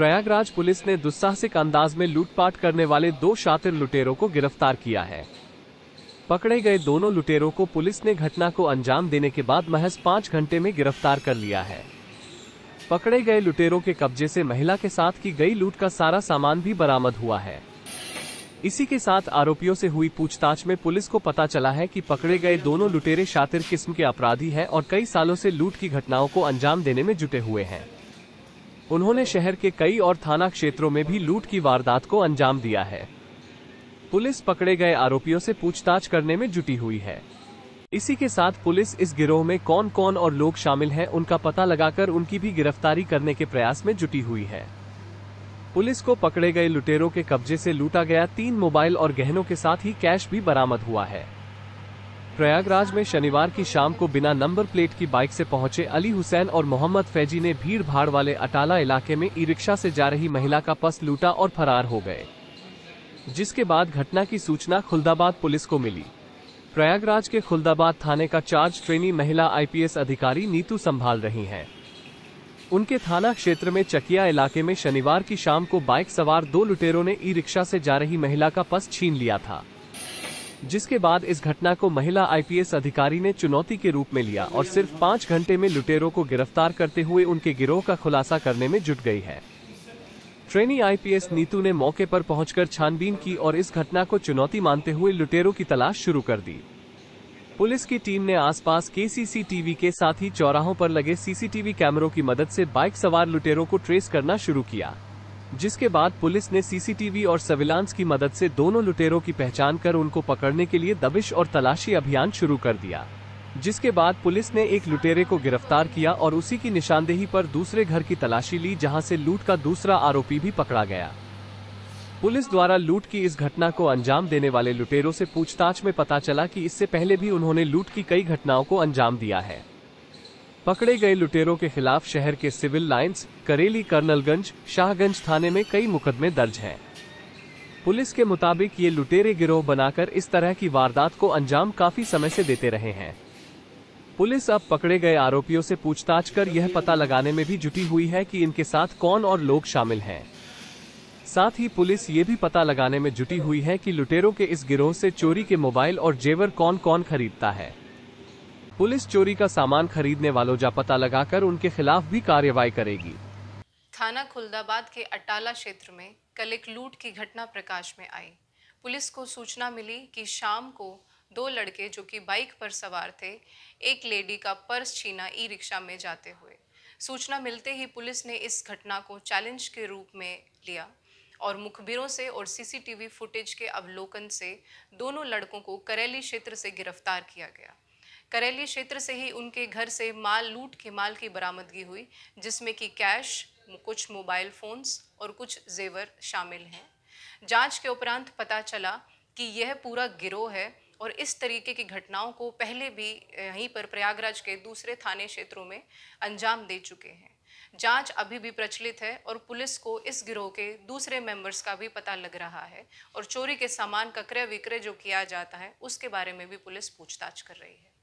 Prayagraj police ने दुस्साहसिक अंदाज में लूटपाट करने वाले दो शातिर लुटेरों को गिरफ्तार किया है पकड़े गए दोनों लुटेरों को पुलिस ने घटना को अंजाम देने के बाद महज पांच घंटे में गिरफ्तार कर लिया है पकड़े गए लुटेरों के कब्जे से महिला के साथ की गई लूट का सारा सामान भी बरामद हुआ है इसी के साथ आरोपियों से हुई पूछताछ में पुलिस को पता चला है कि पकड़े गए दोनों लुटेरे शातिर किस्म के अपराधी हैं और कई सालों से लूट की घटनाओं को अंजाम देने में जुटे हुए हैं उन्होंने शहर के कई और थाना क्षेत्रों में भी लूट की वारदात को अंजाम दिया है पुलिस पकड़े गए आरोपियों से पूछताछ करने में जुटी हुई है इसी के साथ पुलिस इस गिरोह में कौन कौन और लोग शामिल हैं उनका पता लगाकर उनकी भी गिरफ्तारी करने के प्रयास में जुटी हुई है पुलिस को पकड़े गए लुटेरों के कब्जे से लूटा गया तीन मोबाइल और गहनों के साथ ही कैश भी बरामद हुआ है प्रयागराज में शनिवार की शाम को बिना नंबर प्लेट की बाइक से पहुंचे अली हुसैन और मोहम्मद फैजी ने भीड़ भाड़ वाले अटाला इलाके में ई रिक्शा से जा रही महिला का पस लूटा और फरार हो गए जिसके बाद घटना की सूचना खुलदाबाद पुलिस को मिली प्रयागराज के खुलदाबाद थाने का चार्ज ट्रेनी महिला आईपीएस अधिकारी नीतू संभाल रही हैं। उनके थाना क्षेत्र में चकिया इलाके में शनिवार की शाम को बाइक सवार दो लुटेरों ने ई रिक्शा से जा रही महिला का पस छीन लिया था जिसके बाद इस घटना को महिला आईपीएस अधिकारी ने चुनौती के रूप में लिया और सिर्फ पाँच घंटे में लुटेरों को गिरफ्तार करते हुए उनके गिरोह का खुलासा करने में जुट गई है ट्रेनी आईपीएस नीतू ने मौके पर पहुंचकर छानबीन की और इस घटना को चुनौती मानते हुए लुटेरों की तलाश शुरू कर दी पुलिस की टीम ने आसपास के सीसीटीवी के साथ ही चौराहों पर लगे सीसीटीवी कैमरों की मदद से बाइक सवार लुटेरों को ट्रेस करना शुरू किया जिसके बाद पुलिस ने सीसीटीवी और सर्विलांस की मदद से दोनों लुटेरों की पहचान कर उनको पकड़ने के लिए दबिश और तलाशी अभियान शुरू कर दिया जिसके बाद पुलिस ने एक लुटेरे को गिरफ्तार किया और उसी की निशानदेही पर दूसरे घर की तलाशी ली जहां से लूट का दूसरा आरोपी भी पकड़ा गया पुलिस द्वारा लूट की इस घटना को अंजाम देने वाले लुटेरों से पूछताछ में पता चला कि इससे पहले भी उन्होंने लूट की कई घटनाओं को अंजाम दिया है पकड़े गए लुटेरों के खिलाफ शहर के सिविल लाइंस करेली कर्नलगंज शाहगंज थाने में कई मुकदमे दर्ज हैं पुलिस के मुताबिक ये लुटेरे गिरोह बनाकर इस तरह की वारदात को अंजाम काफी समय से देते रहे हैं पुलिस अब पकड़े गए आरोपियों से पूछताछ कर यह पता लगाने में भी जुटी हुई है कि इनके साथ कौन और लोग शामिल हैं साथ ही पुलिस ये भी पता लगाने में जुटी हुई है कि लुटेरों के इस गिरोह से चोरी के मोबाइल और जेवर कौन कौन खरीदता है पुलिस चोरी का सामान खरीदने वालों जा पता लगाकर उनके खिलाफ भी कार्रवाई करेगी थाना खुलदाबाद के अटाला क्षेत्र में कल एक लूट की घटना प्रकाश में आई पुलिस को सूचना मिली कि शाम को दो लड़के जो कि बाइक पर सवार थे एक लेडी का पर्स छीना ई रिक्शा में जाते हुए सूचना मिलते ही पुलिस ने इस घटना को चैलेंज के रूप में लिया और मुखबिरों से और सीसीटीवी फुटेज के अवलोकन से दोनों लड़कों को करेली क्षेत्र से गिरफ्तार किया गया करेली क्षेत्र से ही उनके घर से माल लूट के माल की बरामदगी हुई जिसमें कि कैश कुछ मोबाइल फ़ोन्स और कुछ जेवर शामिल हैं जांच के उपरांत पता चला कि यह पूरा गिरोह है और इस तरीके की घटनाओं को पहले भी यहीं पर प्रयागराज के दूसरे थाने क्षेत्रों में अंजाम दे चुके हैं जांच अभी भी प्रचलित है और पुलिस को इस गिरोह के दूसरे मेंबर्स का भी पता लग रहा है और चोरी के सामान का क्रय विक्रय जो किया जाता है उसके बारे में भी पुलिस पूछताछ कर रही है